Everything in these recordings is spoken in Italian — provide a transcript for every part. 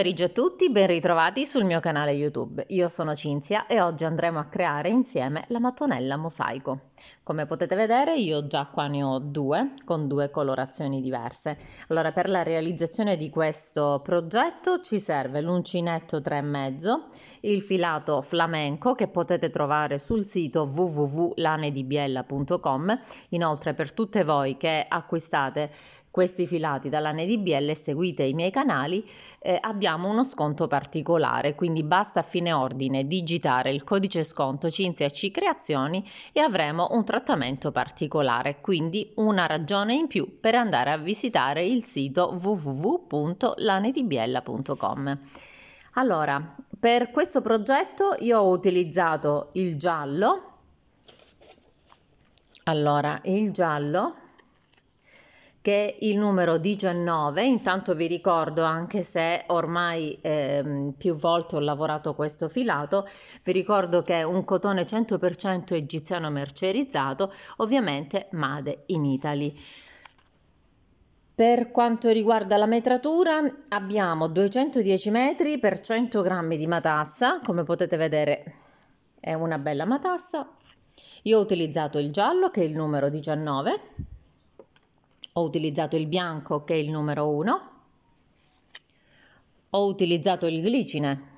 pomeriggio a tutti, ben ritrovati sul mio canale YouTube. Io sono Cinzia e oggi andremo a creare insieme la mattonella mosaico. Come potete vedere io già qua ne ho due con due colorazioni diverse. Allora per la realizzazione di questo progetto ci serve l'uncinetto 3,5, il filato flamenco che potete trovare sul sito www.lanedibiella.com. Inoltre per tutte voi che acquistate questi filati dalla NDBL e seguite i miei canali, eh, abbiamo uno sconto particolare, quindi basta a fine ordine digitare il codice sconto Cinzia C Creazioni e avremo un trattamento particolare, quindi una ragione in più per andare a visitare il sito www.lanedibella.com. Allora, per questo progetto io ho utilizzato il giallo. Allora, il giallo che è il numero 19. Intanto vi ricordo, anche se ormai eh, più volte ho lavorato questo filato, vi ricordo che è un cotone 100% egiziano mercerizzato, ovviamente made in Italy. Per quanto riguarda la metratura, abbiamo 210 metri per 100 grammi di matassa, come potete vedere è una bella matassa. Io ho utilizzato il giallo che è il numero 19 ho utilizzato il bianco che è il numero 1, ho utilizzato il glicine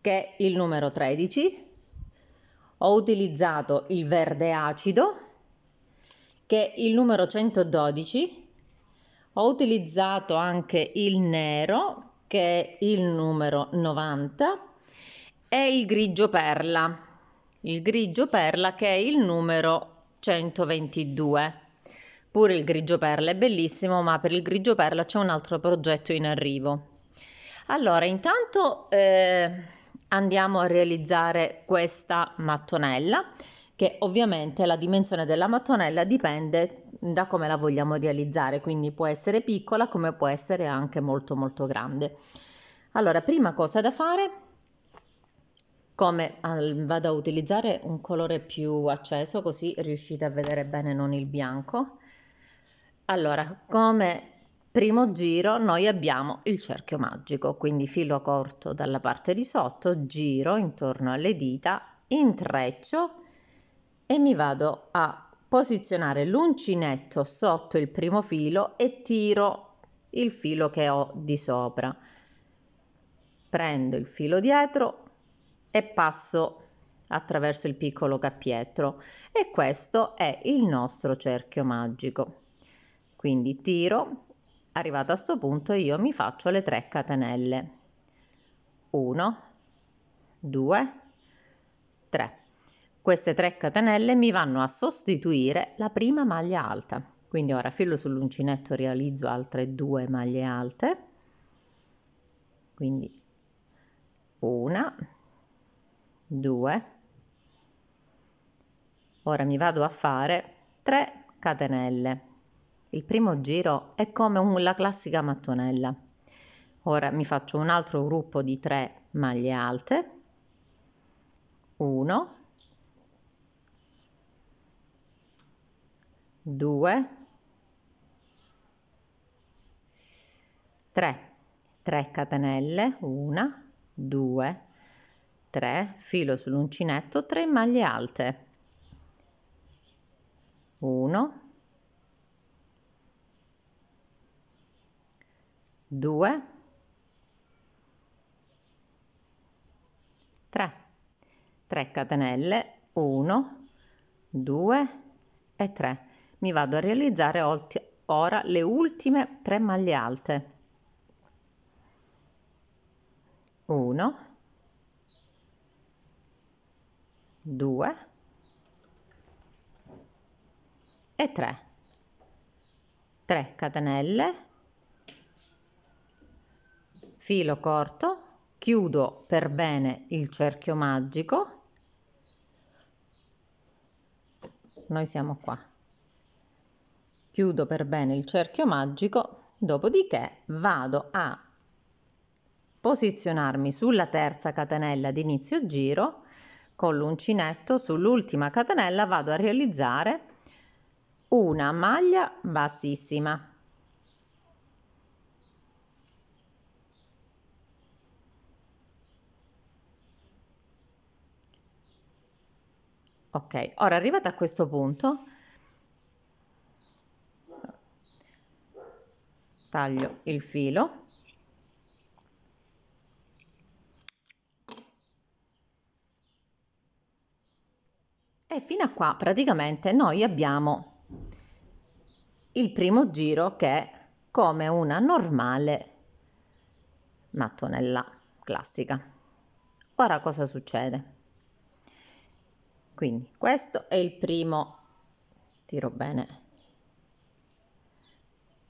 che è il numero 13, ho utilizzato il verde acido che è il numero 112, ho utilizzato anche il nero che è il numero 90 e il grigio perla, il grigio perla che è il numero 122. Pure il grigio perla è bellissimo, ma per il grigio perla c'è un altro progetto in arrivo. Allora, intanto eh, andiamo a realizzare questa mattonella, che ovviamente la dimensione della mattonella dipende da come la vogliamo realizzare, quindi può essere piccola come può essere anche molto molto grande. Allora, prima cosa da fare, come vado a utilizzare un colore più acceso, così riuscite a vedere bene non il bianco. Allora, come primo giro noi abbiamo il cerchio magico, quindi filo corto dalla parte di sotto, giro intorno alle dita, intreccio e mi vado a posizionare l'uncinetto sotto il primo filo e tiro il filo che ho di sopra. Prendo il filo dietro e passo attraverso il piccolo cappietro e questo è il nostro cerchio magico. Quindi tiro, arrivato a questo punto io mi faccio le 3 catenelle. 1, 2, 3. Queste 3 catenelle mi vanno a sostituire la prima maglia alta. Quindi ora filo sull'uncinetto realizzo altre due maglie alte. Quindi una, due, ora mi vado a fare 3 catenelle il primo giro è come un, la classica mattonella. Ora mi faccio un altro gruppo di 3 maglie alte. 1 2 3 3 catenelle 1 2 3 filo sull'uncinetto 3 maglie alte 1 2, 3, 3 catenelle, 1, 2 e 3. Mi vado a realizzare ora le ultime 3 maglie alte. 1, 2 e 3. 3 catenelle filo corto, chiudo per bene il cerchio magico, noi siamo qua, chiudo per bene il cerchio magico, dopodiché vado a posizionarmi sulla terza catenella di inizio giro con l'uncinetto sull'ultima catenella vado a realizzare una maglia bassissima Ok, ora arrivata a questo punto, taglio il filo. E fino a qua praticamente noi abbiamo il primo giro che è come una normale mattonella classica. Ora cosa succede? Quindi questo è il primo, tiro bene,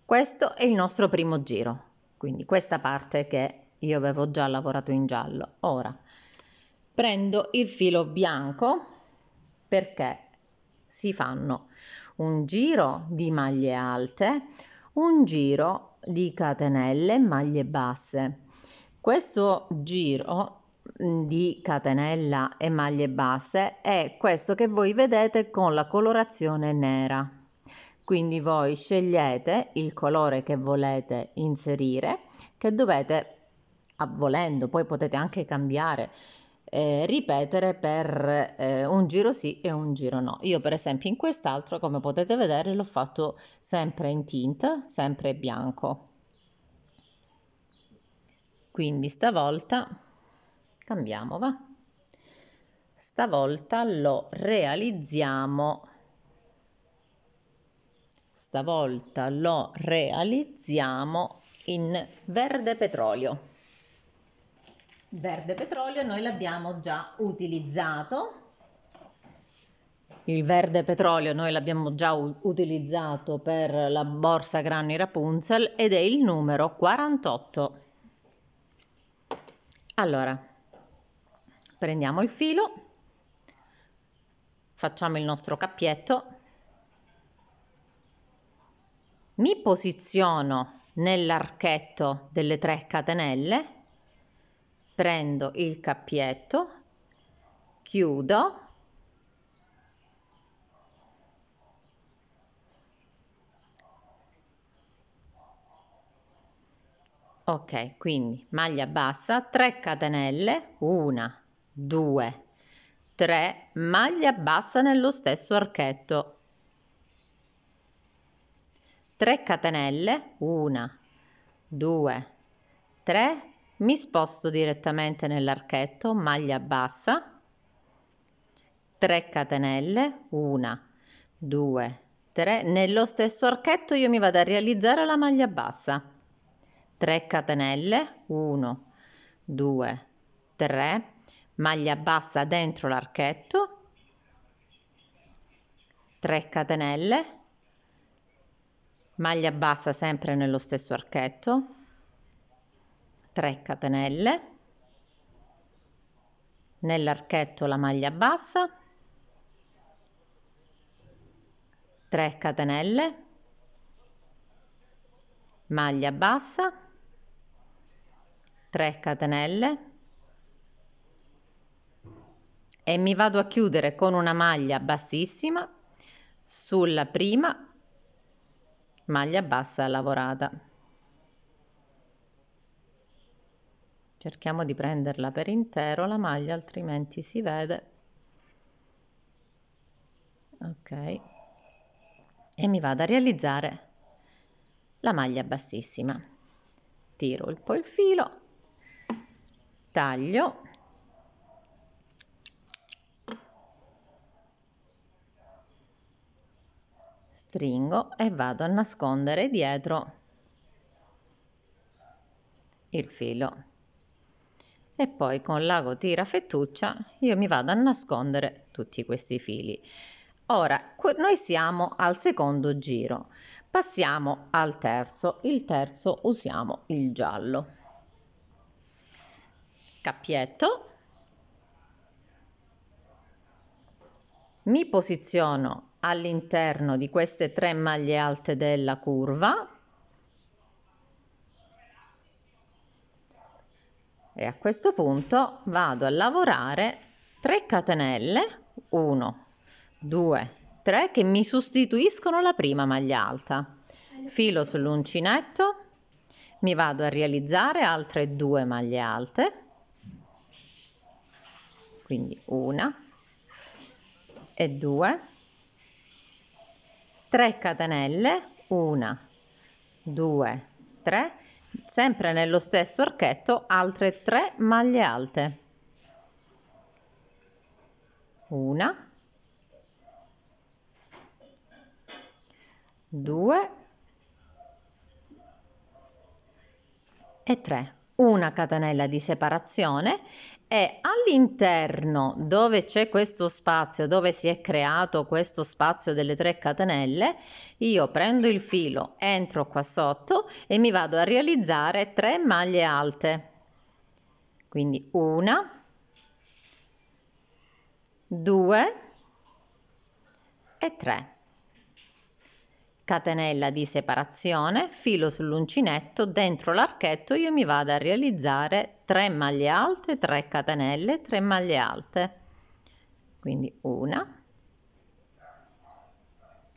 questo è il nostro primo giro, quindi questa parte che io avevo già lavorato in giallo. Ora prendo il filo bianco perché si fanno un giro di maglie alte, un giro di catenelle maglie basse. Questo giro Mm, di catenella e maglie basse è questo che voi vedete con la colorazione nera quindi voi scegliete il colore che volete inserire che dovete ah, volendo poi potete anche cambiare eh, ripetere per eh, un giro sì e un giro no io per esempio in quest'altro come potete vedere l'ho fatto sempre in tint sempre bianco quindi stavolta Cambiamo, va? Stavolta lo realizziamo. Stavolta lo realizziamo in verde petrolio. Verde petrolio noi l'abbiamo già utilizzato. Il verde petrolio noi l'abbiamo già utilizzato per la borsa Granny Rapunzel ed è il numero 48. Allora, prendiamo il filo facciamo il nostro cappietto mi posiziono nell'archetto delle 3 catenelle prendo il cappietto chiudo ok quindi maglia bassa 3 catenelle 1 2 3 maglia bassa nello stesso archetto 3 catenelle 1 2 3 mi sposto direttamente nell'archetto maglia bassa 3 catenelle 1 2 3 nello stesso archetto io mi vado a realizzare la maglia bassa 3 catenelle 1 2 3 maglia bassa dentro l'archetto 3 catenelle maglia bassa sempre nello stesso archetto 3 catenelle nell'archetto la maglia bassa 3 catenelle maglia bassa 3 catenelle e mi vado a chiudere con una maglia bassissima sulla prima maglia bassa lavorata cerchiamo di prenderla per intero la maglia altrimenti si vede ok e mi vado a realizzare la maglia bassissima tiro un po il filo taglio stringo e vado a nascondere dietro il filo e poi con l'ago tira fettuccia io mi vado a nascondere tutti questi fili ora noi siamo al secondo giro passiamo al terzo il terzo usiamo il giallo cappietto mi posiziono all'interno di queste tre maglie alte della curva e a questo punto vado a lavorare 3 catenelle 1 2 3 che mi sostituiscono la prima maglia alta filo sull'uncinetto mi vado a realizzare altre due maglie alte quindi una e due 3 catenelle 1 2 3 sempre nello stesso archetto altre 3 maglie alte una 2 e 3 una catenella di separazione e all'interno dove c'è questo spazio, dove si è creato questo spazio delle tre catenelle, io prendo il filo, entro qua sotto e mi vado a realizzare tre maglie alte. Quindi una, due e tre catenella di separazione filo sull'uncinetto dentro l'archetto io mi vado a realizzare 3 maglie alte 3 catenelle 3 maglie alte quindi una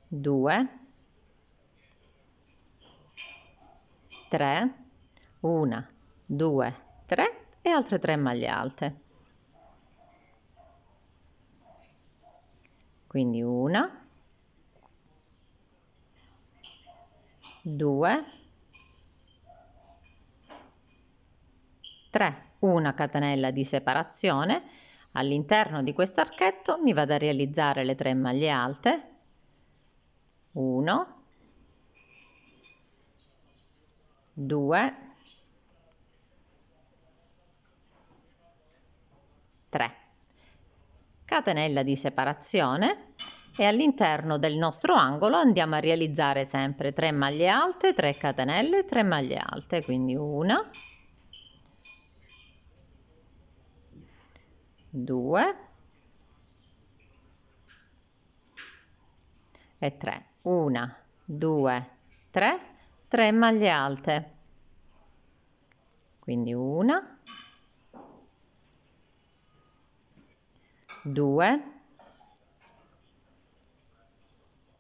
due, tre, una, due, tre e altre tre maglie alte quindi una 2 3 una catenella di separazione all'interno di questo archetto mi vado a realizzare le tre maglie alte 1 2 3 catenella di separazione e all'interno del nostro angolo andiamo a realizzare sempre 3 maglie alte 3 catenelle 3 maglie alte quindi una due e tre, una, due, tre, tre maglie alte quindi una 2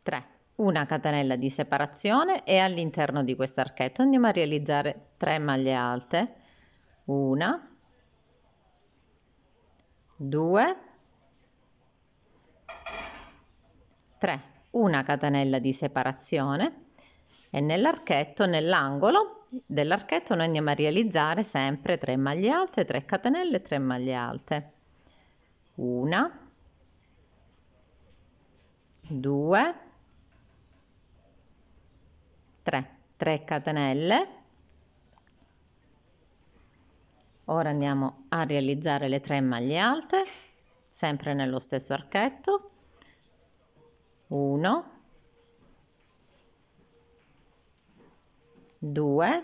3 una catenella di separazione e all'interno di questo archetto andiamo a realizzare 3 maglie alte 1 2 3 una catenella di separazione e nell'archetto nell'angolo dell'archetto noi andiamo a realizzare sempre 3 maglie alte 3 catenelle 3 maglie alte 1 2 3 3 catenelle ora andiamo a realizzare le 3 maglie alte sempre nello stesso archetto 1 2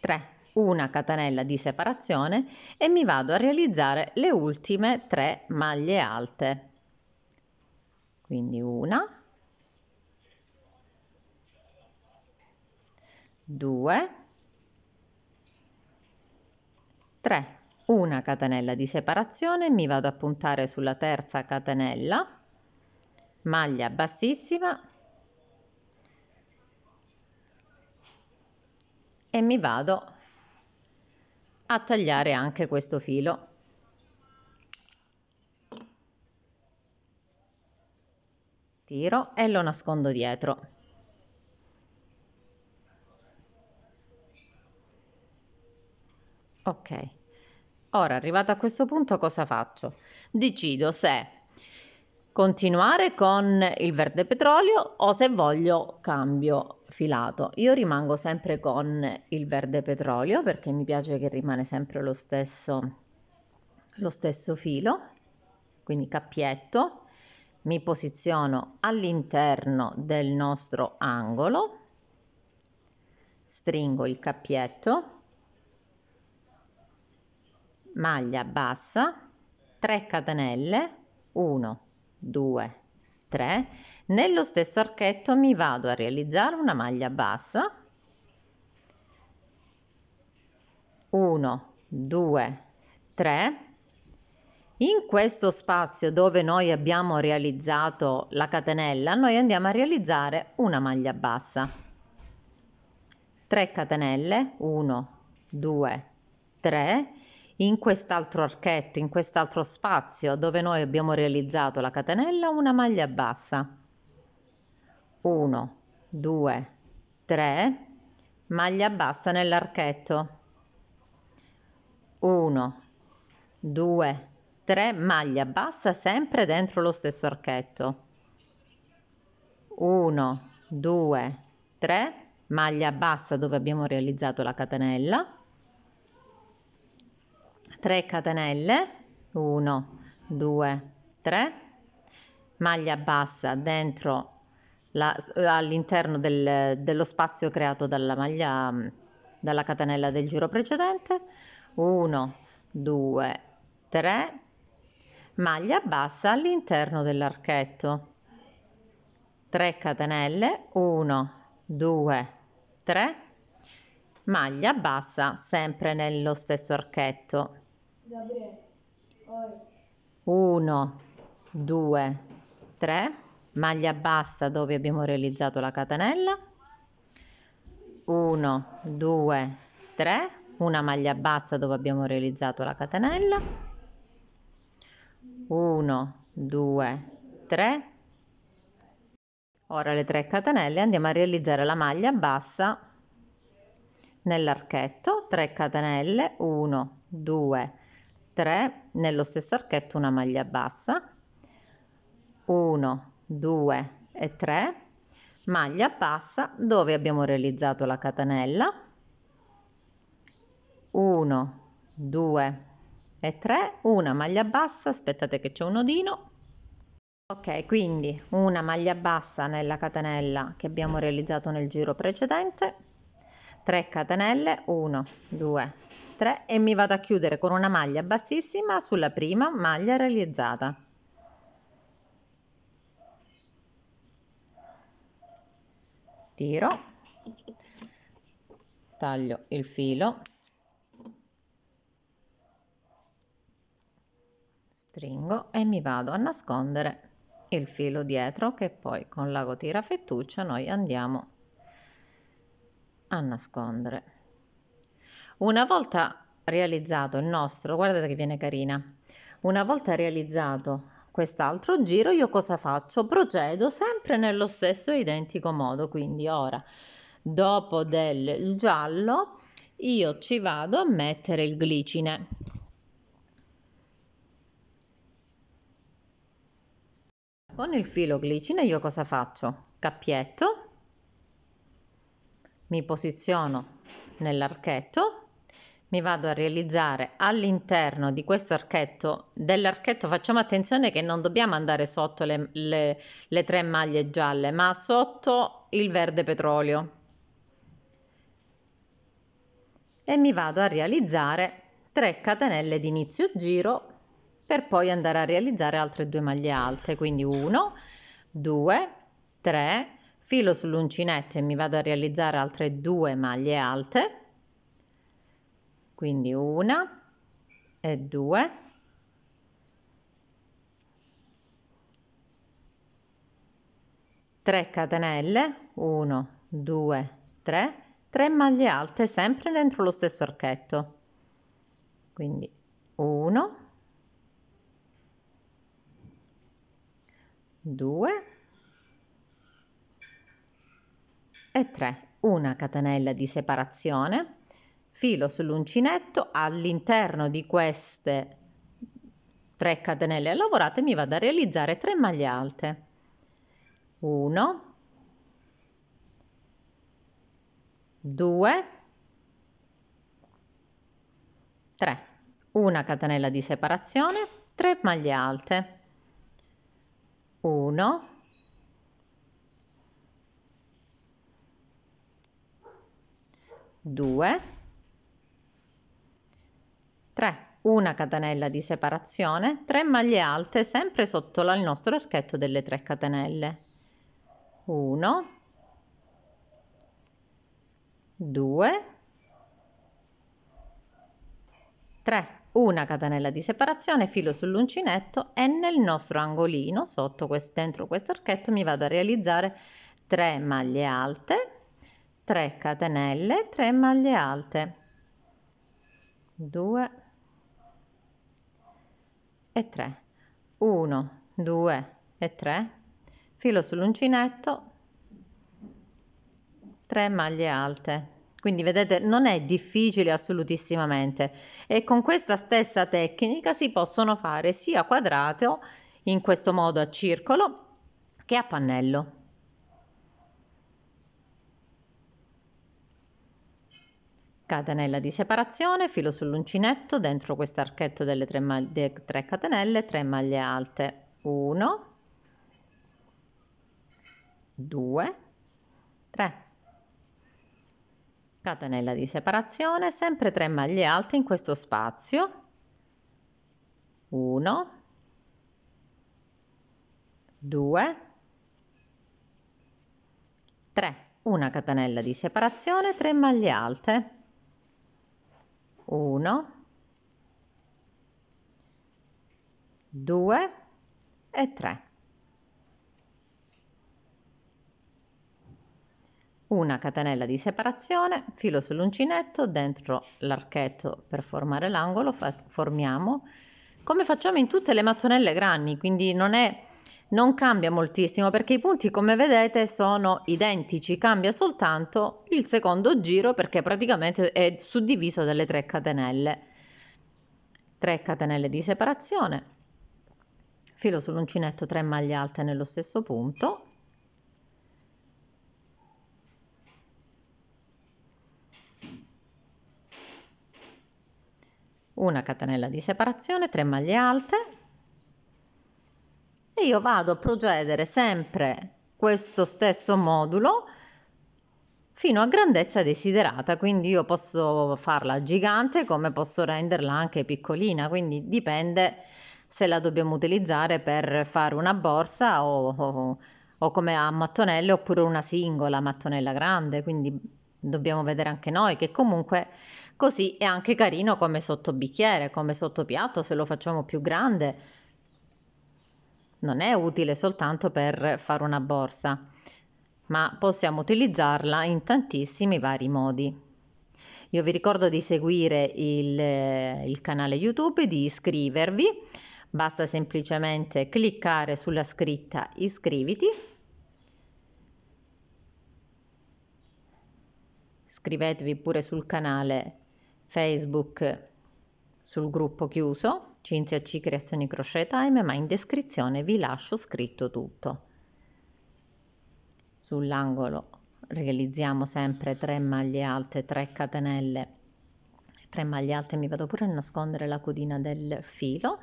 3 una catenella di separazione e mi vado a realizzare le ultime 3 maglie alte quindi una 2, 3, una catenella di separazione, mi vado a puntare sulla terza catenella, maglia bassissima e mi vado a tagliare anche questo filo. Tiro e lo nascondo dietro. Ok. Ora, arrivato a questo punto, cosa faccio? Decido se continuare con il verde petrolio o se voglio cambio filato. Io rimango sempre con il verde petrolio perché mi piace che rimane sempre lo stesso, lo stesso filo, quindi cappietto. Mi posiziono all'interno del nostro angolo, stringo il cappietto maglia bassa 3 catenelle 1 2 3 nello stesso archetto mi vado a realizzare una maglia bassa 1 2 3 in questo spazio dove noi abbiamo realizzato la catenella noi andiamo a realizzare una maglia bassa 3 catenelle 1 2 3 in quest'altro archetto, in quest'altro spazio dove noi abbiamo realizzato la catenella, una maglia bassa. 1, 2, 3, maglia bassa nell'archetto. 1, 2, 3, maglia bassa sempre dentro lo stesso archetto. 1, 2, 3, maglia bassa dove abbiamo realizzato la catenella. 3 catenelle 1 2 3 maglia bassa dentro all'interno del, dello spazio creato dalla maglia dalla catenella del giro precedente 1 2 3 maglia bassa all'interno dell'archetto 3 catenelle 1 2 3 maglia bassa sempre nello stesso archetto 1 2 3 maglia bassa dove abbiamo realizzato la catenella 1 2 3 una maglia bassa dove abbiamo realizzato la catenella 1 2 3 ora le 3 catenelle andiamo a realizzare la maglia bassa nell'archetto 3 catenelle 1 2 3 3 nello stesso archetto una maglia bassa 1 2 e 3 maglia bassa dove abbiamo realizzato la catenella 1 2 e 3 una maglia bassa aspettate che c'è un nodino ok quindi una maglia bassa nella catenella che abbiamo realizzato nel giro precedente 3 catenelle 1 2 3 altre e mi vado a chiudere con una maglia bassissima sulla prima maglia realizzata tiro taglio il filo stringo e mi vado a nascondere il filo dietro che poi con l'ago tira fettuccia noi andiamo a nascondere una volta realizzato il nostro, guardate che viene carina, una volta realizzato quest'altro giro io cosa faccio? Procedo sempre nello stesso identico modo, quindi ora dopo del giallo io ci vado a mettere il glicine. Con il filo glicine io cosa faccio? Cappietto, mi posiziono nell'archetto mi vado a realizzare all'interno di questo archetto dell'archetto facciamo attenzione che non dobbiamo andare sotto le, le, le tre maglie gialle ma sotto il verde petrolio e mi vado a realizzare 3 catenelle di inizio giro per poi andare a realizzare altre due maglie alte quindi 1 2 3 filo sull'uncinetto e mi vado a realizzare altre due maglie alte quindi una e due tre catenelle 1 2 3 3 maglie alte sempre dentro lo stesso archetto quindi 1 2 e 3 una catenella di separazione filo sull'uncinetto all'interno di queste 3 catenelle lavorate mi vado a realizzare 3 maglie alte 1 2 3 una catenella di separazione 3 maglie alte 1 2 3 una catenella di separazione 3 maglie alte sempre sotto il nostro archetto delle 3 catenelle 1 2 3 una catenella di separazione filo sull'uncinetto e nel nostro angolino sotto questo dentro questo archetto mi vado a realizzare 3 maglie alte 3 catenelle 3 maglie alte 2 e 3 1 2 e 3 filo sull'uncinetto 3 maglie alte quindi vedete non è difficile assolutissimamente e con questa stessa tecnica si possono fare sia quadrato in questo modo a circolo che a pannello Catenella di separazione, filo sull'uncinetto, dentro questo archetto delle 3 maglie, 3 catenelle, 3 maglie alte, 1, 2, 3 catenella di separazione, sempre 3 maglie alte in questo spazio, 1, 2, 3, una catenella di separazione, 3 maglie alte, 1 2 e 3 una catenella di separazione filo sull'uncinetto dentro l'archetto per formare l'angolo formiamo come facciamo in tutte le mattonelle grandi quindi non è non cambia moltissimo perché i punti come vedete sono identici, cambia soltanto il secondo giro perché praticamente è suddiviso dalle tre catenelle. 3 catenelle di separazione, filo sull'uncinetto 3 maglie alte nello stesso punto, una catenella di separazione, 3 maglie alte, e io vado a procedere sempre questo stesso modulo fino a grandezza desiderata, quindi io posso farla gigante come posso renderla anche piccolina, quindi dipende se la dobbiamo utilizzare per fare una borsa o, o, o come a mattonelle oppure una singola mattonella grande, quindi dobbiamo vedere anche noi che comunque così è anche carino come sotto bicchiere come piatto se lo facciamo più grande non è utile soltanto per fare una borsa, ma possiamo utilizzarla in tantissimi vari modi. Io vi ricordo di seguire il, eh, il canale YouTube, di iscrivervi, basta semplicemente cliccare sulla scritta iscriviti iscrivetevi pure sul canale Facebook sul gruppo chiuso Cinzia C Creazioni Crochet Time, ma in descrizione vi lascio scritto tutto. Sull'angolo realizziamo sempre 3 maglie alte, 3 catenelle, 3 maglie alte, mi vado pure a nascondere la codina del filo.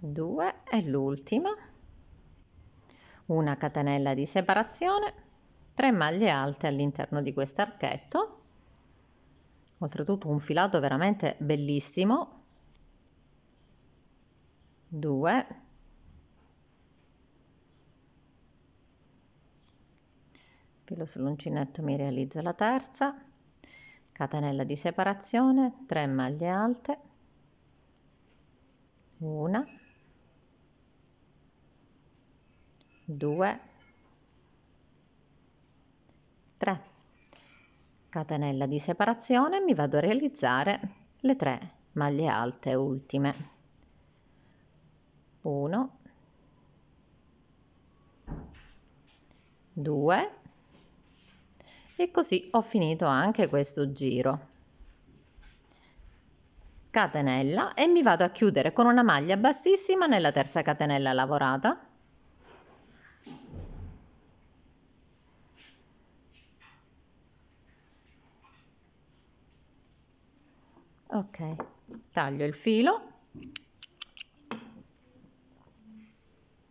Due e l'ultima una catenella di separazione 3 maglie alte all'interno di questo archetto oltretutto un filato veramente bellissimo 2 filo sull'uncinetto mi realizzo la terza catenella di separazione 3 maglie alte una 2 3 catenella di separazione mi vado a realizzare le tre maglie alte ultime 1 2 e così ho finito anche questo giro catenella e mi vado a chiudere con una maglia bassissima nella terza catenella lavorata ok taglio il filo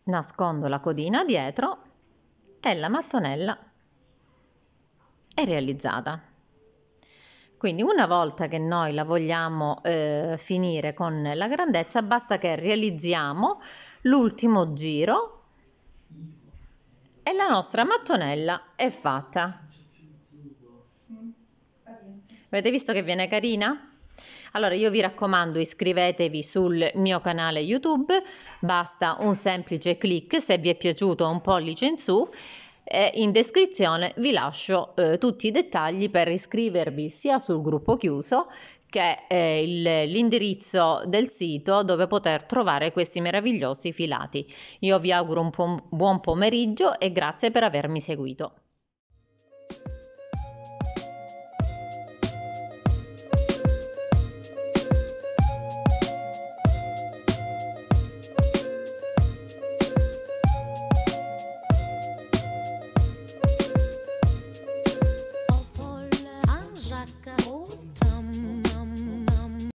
nascondo la codina dietro e la mattonella è realizzata quindi una volta che noi la vogliamo eh, finire con la grandezza basta che realizziamo l'ultimo giro e la nostra mattonella è fatta mm, avete visto che viene carina? Allora io vi raccomando iscrivetevi sul mio canale YouTube, basta un semplice clic, se vi è piaciuto un pollice in su in descrizione vi lascio eh, tutti i dettagli per iscrivervi sia sul gruppo chiuso che eh, l'indirizzo del sito dove poter trovare questi meravigliosi filati. Io vi auguro un po buon pomeriggio e grazie per avermi seguito.